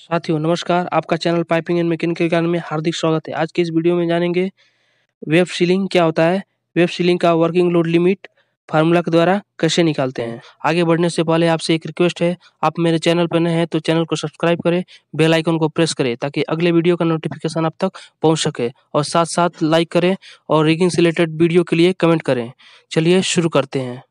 साथियों नमस्कार आपका चैनल पाइपिंग एंड मैकेनिकल ज्ञान में हार्दिक स्वागत है आज के इस वीडियो में जानेंगे वेब सीलिंग क्या होता है वेब सीलिंग का वर्किंग लोड लिमिट फार्मूला के द्वारा कैसे निकालते हैं आगे बढ़ने से पहले आपसे एक रिक्वेस्ट है आप मेरे चैनल पर नए हैं तो चैनल को सब्सक्राइब करें बेल आइकन को प्रेस करें ताकि अगले वीडियो का नोटिफिकेशन आप तक पहुंच सके और साथ साथ लाइक करें और रिगिंग से रिलेटेड वीडियो के लिए कमेंट करें चलिए शुरू करते हैं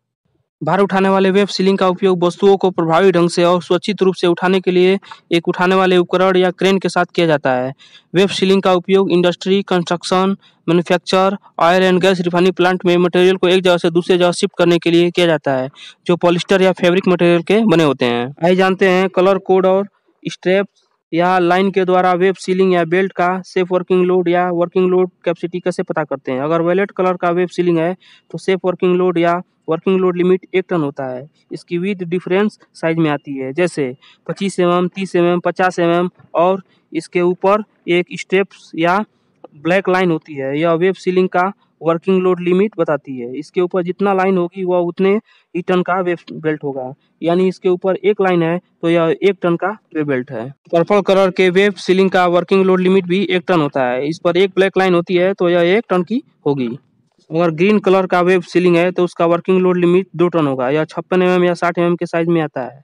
भार उठाने वाले वेब सीलिंग का उपयोग वस्तुओं को प्रभावी ढंग से और सुरक्षित रूप से उठाने के लिए एक उठाने वाले उपकरण या क्रेन के साथ किया जाता है वेब सीलिंग का उपयोग industry construction manufacture oil and gas refining plant में मटेरियल को एक जगह से दूसरे जगह शिफ्ट करने के लिए किया जाता है जो पॉलिस्टर या फेब्रिक मटेरियल के बने होते हैं आइए जानते हैं कलर कोड और स्ट्रेप्स या लाइन के द्वारा वेब सीलिंग या बेल्ट का सेफ वर्किंग लोड या वर्किंग लोड कैपेसिटी कैसे पता करते हैं अगर वैलेट कलर का वेब सीलिंग है तो सेफ वर्किंग लोड या वर्किंग लोड लिमिट एक टन होता है इसकी विद डिफरेंस साइज में आती है जैसे 25 एम एम तीस एम एम पचास एम एम और इसके ऊपर एक स्टेप्स या ब्लैक लाइन होती है यह वेब सीलिंग का वर्किंग लोड लिमिट बताती है इसके ऊपर जितना लाइन होगी वह उतने ही टन का वेब बेल्ट होगा यानी इसके ऊपर एक लाइन है तो यह एक टन का वेब बेल्ट है पर्पल कलर के वेब सीलिंग का वर्किंग लोड लिमिट भी एक टन होता है इस पर एक ब्लैक लाइन होती है तो यह एक टन की होगी अगर ग्रीन कलर का वेब सीलिंग है तो उसका वर्किंग लोड लिमिट दो टन होगा यह छप्पन एम mm या साठ एम mm के साइज में आता है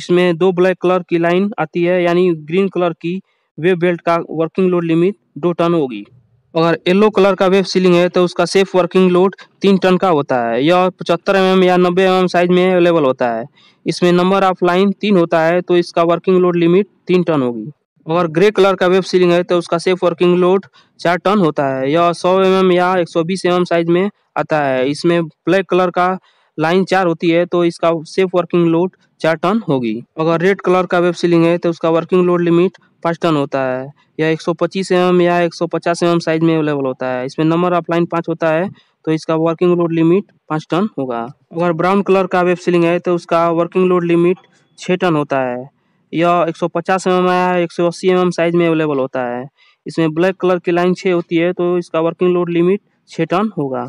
इसमें दो ब्लैक कलर की लाइन आती है यानी ग्रीन कलर की वेब बेल्ट का वर्किंग लोड लिमिट दो टन होगी अगर येलो कलर का वेब सीलिंग है तो उसका सेफ वर्किंग लोड तीन टन का होता है यह पचहत्तर एम mm या नब्बे एम mm साइज में अवेलेबल होता है इसमें नंबर ऑफ लाइन तीन होता है तो इसका वर्किंग लोड लिमिट तीन टन होगी अगर ग्रे कलर का वेब सीलिंग है तो उसका सेफ वर्किंग लोड चार टन होता है यह सौ एम mm या एक सौ बीस एम साइज में आता है इसमें ब्लैक कलर का लाइन चार होती है तो इसका सेफ वर्किंग लोड चार टन होगी अगर रेड कलर का वेब सीलिंग है तो उसका वर्किंग लोड लिमिट पाँच टन होता है या 125 एम या 150 एम साइज में अवेलेबल होता है इसमें नंबर ऑफ लाइन पाँच होता है तो इसका वर्किंग लोड लिमिट पाँच टन होगा अगर ब्राउन कलर का वेब सीलिंग है तो उसका वर्किंग लोड लिमिट छः टन होता है यह 150 सौ mm या 180 mm साइज में अवेलेबल होता है इसमें ब्लैक कलर की लाइन छः होती है तो इसका वर्किंग लोड लिमिट छः टन होगा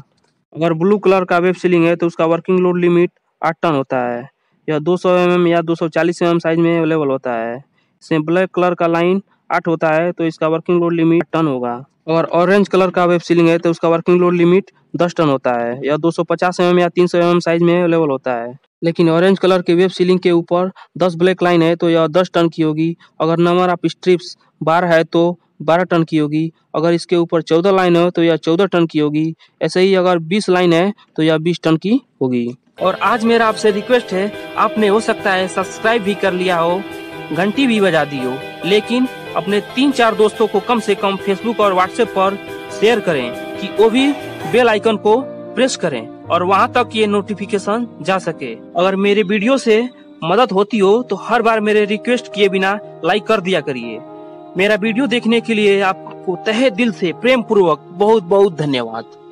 अगर ब्लू कलर का वेब सीलिंग है तो उसका वर्किंग लोड लिमिट आठ टन होता है यह 200 सौ mm या 240 सौ चालीस mm साइज में अवेलेबल होता है इसमें ब्लैक कलर का लाइन आठ होता है तो इसका वर्किंग लोड लिमिट टन होगा अगर ऑरेंज कलर का वेब सीलिंग है तो उसका वर्किंग लोड लिमिट दस टन होता है यह दो सौ पचास एम या तीन सौ mm साइज में अवेलेबल होता है लेकिन ऑरेंज कलर के वेब सीलिंग के ऊपर दस ब्लैक लाइन है तो यह दस टन की होगी अगर नंबर ऑफ स्ट्रिप्स बार है तो बारह टन की होगी अगर इसके ऊपर चौदह लाइन हो तो यह चौदह टन की होगी ऐसे ही अगर बीस लाइन है तो यह बीस टन की होगी और आज मेरा आपसे रिक्वेस्ट है आपने हो सकता है सब्सक्राइब भी कर लिया हो घंटी भी बजा दी हो लेकिन अपने तीन चार दोस्तों को कम से कम फेसबुक और व्हाट्सएप पर शेयर करें कि वो भी बेल आइकन को प्रेस करें और वहाँ तक ये नोटिफिकेशन जा सके अगर मेरे वीडियो से मदद होती हो तो हर बार मेरे रिक्वेस्ट किए बिना लाइक कर दिया करिए मेरा वीडियो देखने के लिए आपको तहे दिल से प्रेम पूर्वक बहुत बहुत धन्यवाद